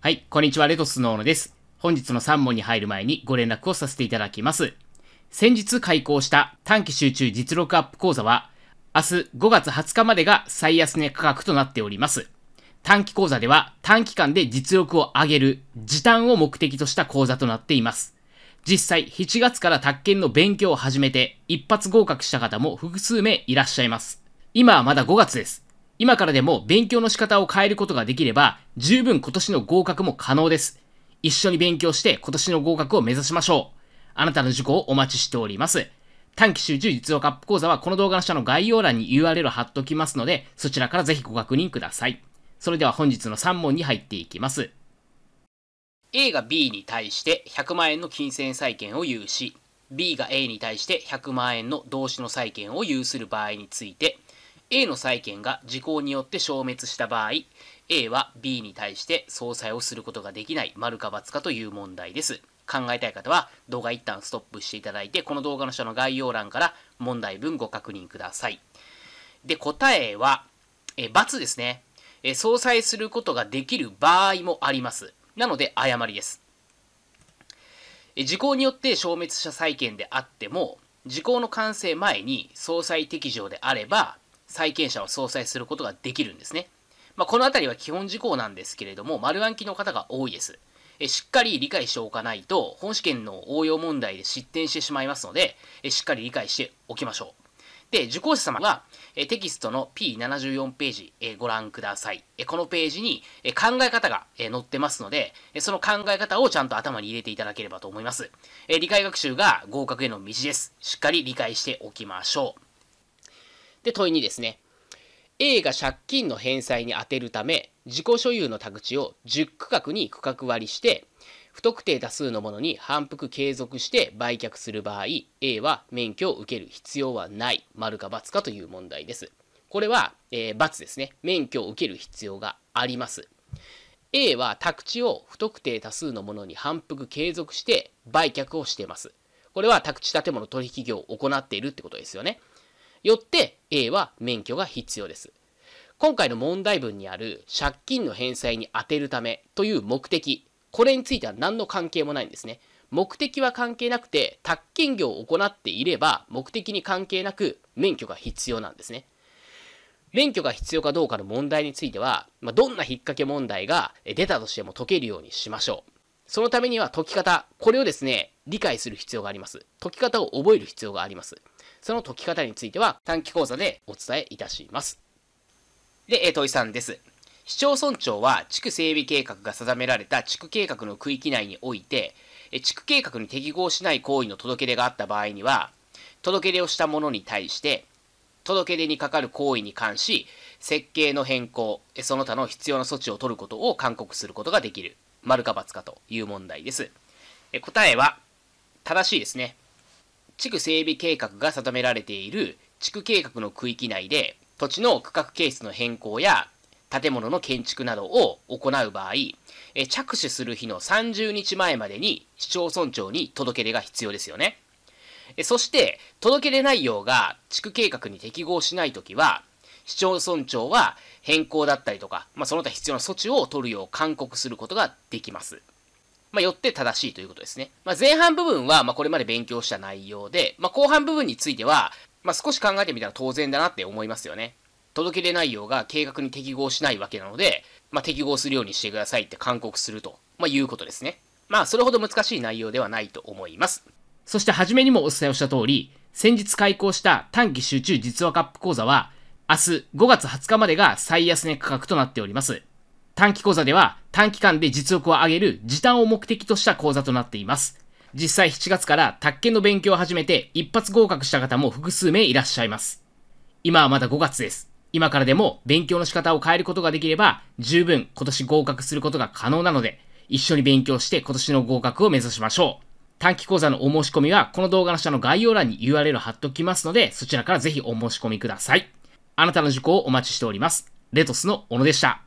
はい、こんにちは、レトスノーノです。本日の3問に入る前にご連絡をさせていただきます。先日開講した短期集中実力アップ講座は、明日5月20日までが最安値価格となっております。短期講座では短期間で実力を上げる時短を目的とした講座となっています。実際7月から宅建の勉強を始めて一発合格した方も複数名いらっしゃいます。今はまだ5月です。今からでも勉強の仕方を変えることができれば十分今年の合格も可能です。一緒に勉強して今年の合格を目指しましょう。あなたの受講をお待ちしております。短期集中実用カップ講座はこの動画の下の概要欄に URL を貼っときますので、そちらからぜひご確認ください。それでは本日の3問に入っていきます。A が B に対して100万円の金銭債権を有し B が A に対して100万円の同資の債権を有する場合について A の債権が時効によって消滅した場合 A は B に対して相殺をすることができない丸か×かという問題です考えたい方は動画一旦ストップしていただいてこの動画の下の概要欄から問題文ご確認くださいで答えはえ×ですねえ相殺することができる場合もありますなので誤りです。時効によって消滅した債権であっても、時効の完成前に総裁適場であれば、債権者を総裁することができるんですね。まあ、このあたりは基本事項なんですけれども、丸暗記の方が多いです。しっかり理解しておかないと、本試験の応用問題で失点してしまいますので、しっかり理解しておきましょう。で、受講者様は、えテキストの P74 ページ、えご覧ください。えこのページに、え考え方が、え載ってますので、えその考え方をちゃんと頭に入れていただければと思います。え理解学習が合格への道です。しっかり理解しておきましょう。で、問いにですね、A が借金の返済に充てるため、自己所有の宅地を10区画に区画割りして、不特定多数のものに反復継続して売却する場合、A は免許を受ける必要はない、丸か×かという問題です。これは、えー、×ですね。免許を受ける必要があります。A は宅地を不特定多数のものに反復継続して売却をしています。これは宅地建物取引業を行っているってことですよね。よって A は免許が必要です。今回の問題文にある借金の返済に充てるためという目的これについては何の関係もないんですね。目的は関係なくて、宅建業を行っていれば、目的に関係なく免許が必要なんですね。免許が必要かどうかの問題については、まあ、どんな引っ掛け問題が出たとしても解けるようにしましょう。そのためには解き方、これをですね、理解する必要があります。解き方を覚える必要があります。その解き方については短期講座でお伝えいたします。で、えー、問いさんです。市町村長は地区整備計画が定められた地区計画の区域内において、地区計画に適合しない行為の届け出があった場合には、届け出をした者に対して、届け出にかかる行為に関し、設計の変更、その他の必要な措置を取ることを勧告することができる。丸か×かという問題です。答えは、正しいですね。地区整備計画が定められている地区計画の区域内で、土地の区画形質の変更や建物の建築などを行う場合、え着手する日の30日前までに市町村長に届け出が必要ですよね。えそして、届け出内容が地区計画に適合しないときは、市町村長は変更だったりとか、まあ、その他必要な措置を取るよう勧告することができます。まあ、よって正しいということですね。まあ、前半部分は、まこれまで勉強した内容で、ま後半部分については、ま少し考えてみたら当然だなって思いますよね。届け出内容が計画に適合しないわけなので、まあ、適合するようにしてくださいって勧告すると、まあ、いうことですね。まあ、それほど難しい内容ではないと思います。そして初めにもお伝えをした通り、先日開講した短期集中実話カップ講座は、明日5月20日までが最安値価格となっております。短期講座では短期間で実力を上げる時短を目的とした講座となっています。実際7月から宅建の勉強を始めて一発合格した方も複数名いらっしゃいます。今はまだ5月です。今からでも勉強の仕方を変えることができれば、十分今年合格することが可能なので、一緒に勉強して今年の合格を目指しましょう。短期講座のお申し込みは、この動画の下の概要欄に URL 貼っときますので、そちらからぜひお申し込みください。あなたの受講をお待ちしております。レトスの小野でした。